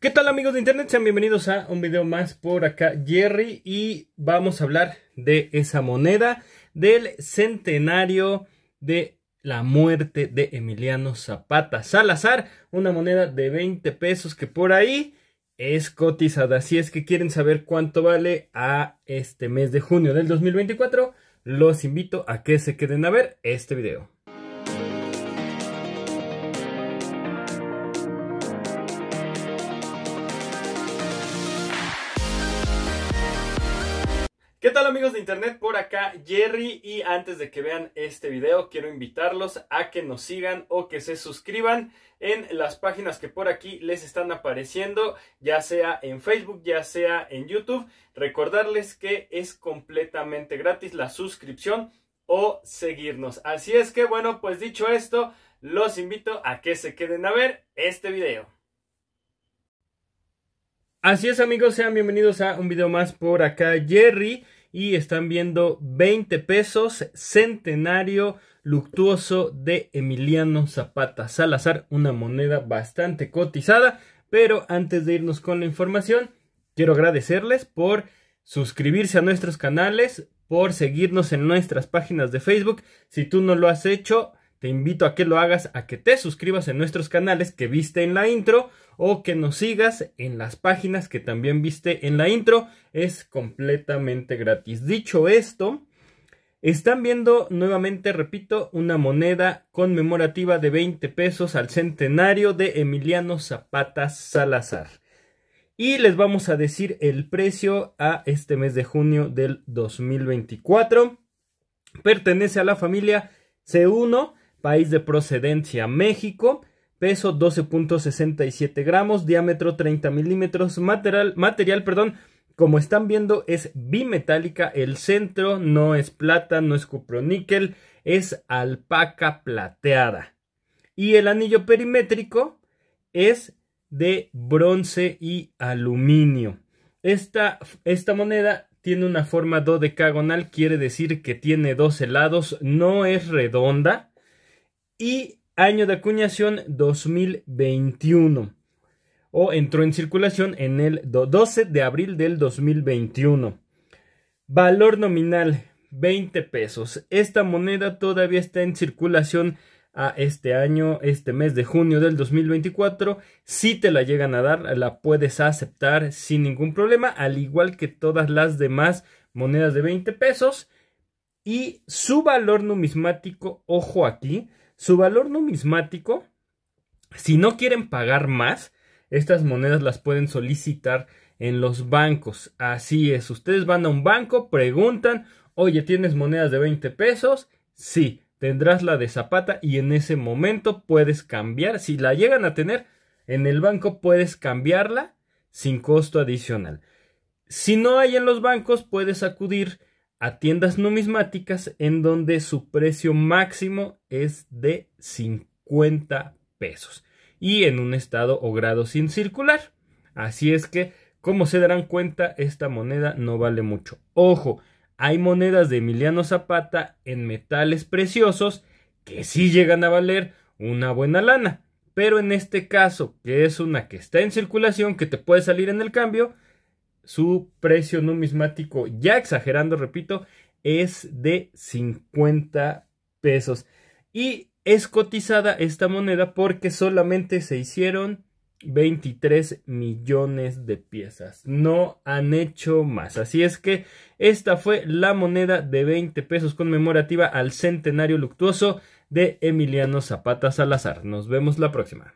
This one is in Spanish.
¿Qué tal amigos de internet? Sean bienvenidos a un video más por acá Jerry y vamos a hablar de esa moneda del centenario de la muerte de Emiliano Zapata Salazar, una moneda de 20 pesos que por ahí es cotizada. Si es que quieren saber cuánto vale a este mes de junio del 2024, los invito a que se queden a ver este video. ¿Qué tal amigos de internet? Por acá Jerry y antes de que vean este video quiero invitarlos a que nos sigan o que se suscriban en las páginas que por aquí les están apareciendo, ya sea en Facebook, ya sea en YouTube. Recordarles que es completamente gratis la suscripción o seguirnos. Así es que bueno, pues dicho esto, los invito a que se queden a ver este video. Así es amigos, sean bienvenidos a un video más por acá Jerry y están viendo 20 pesos centenario luctuoso de Emiliano Zapata Salazar, una moneda bastante cotizada, pero antes de irnos con la información, quiero agradecerles por suscribirse a nuestros canales, por seguirnos en nuestras páginas de Facebook, si tú no lo has hecho, te invito a que lo hagas, a que te suscribas en nuestros canales que viste en la intro o que nos sigas en las páginas que también viste en la intro. Es completamente gratis. Dicho esto, están viendo nuevamente, repito, una moneda conmemorativa de 20 pesos al centenario de Emiliano Zapata Salazar. Y les vamos a decir el precio a este mes de junio del 2024. Pertenece a la familia C1 país de procedencia México, peso 12.67 gramos, diámetro 30 milímetros, material, material, perdón, como están viendo es bimetálica, el centro no es plata, no es cuproníquel, es alpaca plateada. Y el anillo perimétrico es de bronce y aluminio. Esta, esta moneda tiene una forma dodecagonal, quiere decir que tiene 12 lados, no es redonda, y año de acuñación 2021 o entró en circulación en el 12 de abril del 2021. Valor nominal 20 pesos. Esta moneda todavía está en circulación a este año, este mes de junio del 2024. Si te la llegan a dar, la puedes aceptar sin ningún problema, al igual que todas las demás monedas de 20 pesos. Y su valor numismático, ojo aquí, su valor numismático, si no quieren pagar más, estas monedas las pueden solicitar en los bancos. Así es, ustedes van a un banco, preguntan, oye, ¿tienes monedas de 20 pesos? Sí, tendrás la de Zapata y en ese momento puedes cambiar. Si la llegan a tener en el banco, puedes cambiarla sin costo adicional. Si no hay en los bancos, puedes acudir a tiendas numismáticas en donde su precio máximo es de 50 pesos y en un estado o grado sin circular. Así es que, como se darán cuenta, esta moneda no vale mucho. Ojo, hay monedas de Emiliano Zapata en metales preciosos que sí llegan a valer una buena lana. Pero en este caso, que es una que está en circulación, que te puede salir en el cambio, su precio numismático, ya exagerando, repito, es de 50 pesos. Y es cotizada esta moneda porque solamente se hicieron 23 millones de piezas. No han hecho más. Así es que esta fue la moneda de 20 pesos conmemorativa al centenario luctuoso de Emiliano Zapata Salazar. Nos vemos la próxima.